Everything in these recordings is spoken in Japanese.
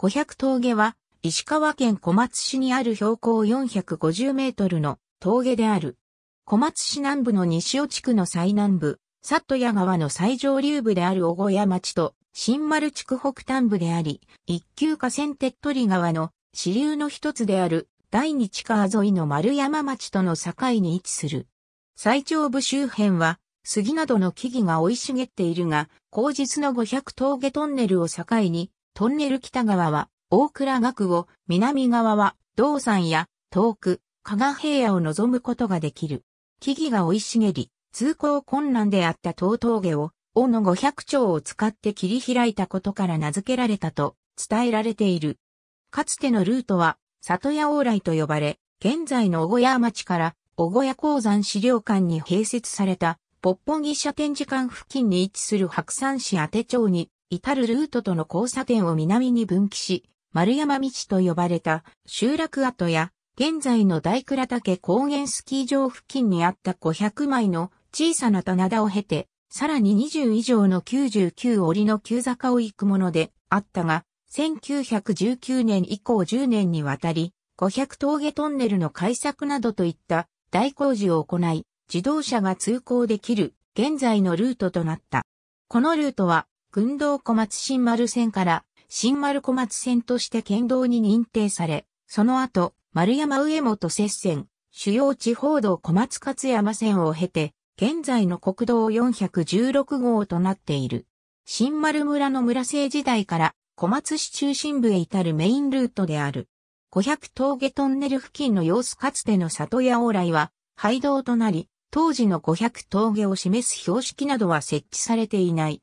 五百峠は、石川県小松市にある標高450メートルの峠である。小松市南部の西尾地区の最南部、里谷川の最上流部である小小屋町と、新丸地区北端部であり、一級河川手っ取り川の支流の一つである第二地川沿いの丸山町との境に位置する。最長部周辺は、杉などの木々が生い茂っているが、後日の五百峠トンネルを境に、トンネル北側は大倉学を、南側は道山や遠く、加賀平野を望むことができる。木々が生い茂り、通行困難であった東峠を、尾の五百丁を使って切り開いたことから名付けられたと伝えられている。かつてのルートは、里屋往来と呼ばれ、現在の小小屋町から小小屋鉱山資料館に併設された、ポッポギ社展示館付近に位置する白山市当町に至るルートとの交差点を南に分岐し、丸山道と呼ばれた集落跡や、現在の大倉岳高原スキー場付近にあった500枚の小さな棚田を経て、さらに20以上の99折の急坂を行くものであったが、1919年以降10年にわたり、500峠トンネルの改作などといった大工事を行い、自動車が通行できる現在のルートとなった。このルートは群道小松新丸線から新丸小松線として県道に認定され、その後、丸山上本接線、主要地方道小松勝山線を経て、現在の国道416号となっている。新丸村の村政時代から小松市中心部へ至るメインルートである。五百峠トンネル付近の様子かつての里屋往来は廃道となり、当時の五百峠を示す標識などは設置されていない。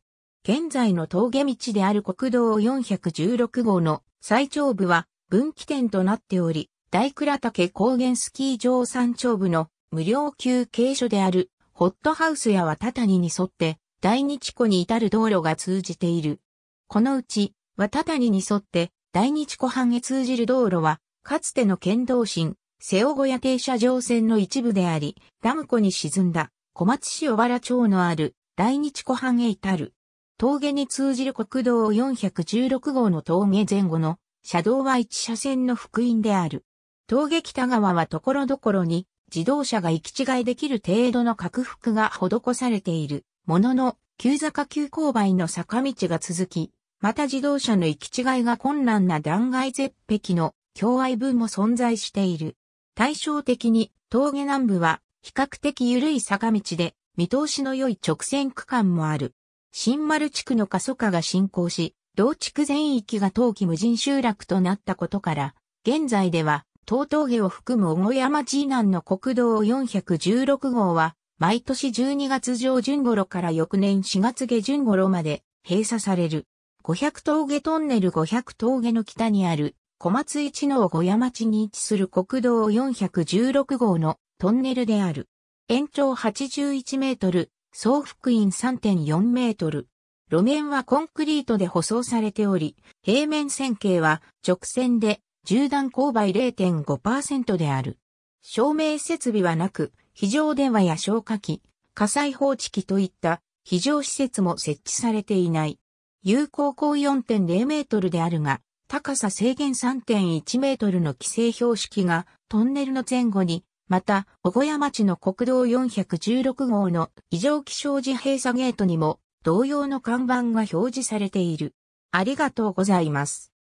現在の峠道である国道416号の最長部は分岐点となっており、大倉岳高原スキー場山頂部の無料休憩所であるホットハウスや渡谷に沿って大日湖に至る道路が通じている。このうち渡谷に沿って大日湖畔へ通じる道路は、かつての県道新、瀬尾小屋停車場線の一部であり、ダム湖に沈んだ小松市小原町のある大日湖畔へ至る。峠に通じる国道416号の峠前後の車道は1車線の福音である。峠北側はところどころに自動車が行き違いできる程度の拡幅が施されているものの、急坂急勾配の坂道が続き、また自動車の行き違いが困難な断崖絶壁の境外分も存在している。対照的に峠南部は比較的緩い坂道で見通しの良い直線区間もある。新丸地区の過疎化が進行し、同地区全域が冬季無人集落となったことから、現在では、東峠を含む小山地南の国道416号は、毎年12月上旬頃から翌年4月下旬頃まで閉鎖される。500峠トンネル500峠の北にある小松一の小山地に位置する国道416号のトンネルである。延長81メートル、総幅員3.4メートル。路面はコンクリートで舗装されており、平面線形は直線で、縦断勾配0.5%である。照明設備はなく、非常電話や消火器、火災放置器といった非常施設も設置されていない。有効高4.0メートルであるが、高さ制限3.1メートルの規制標識がトンネルの前後にまた、小小屋町の国道416号の異常気象時閉鎖ゲートにも同様の看板が表示されている。ありがとうございます。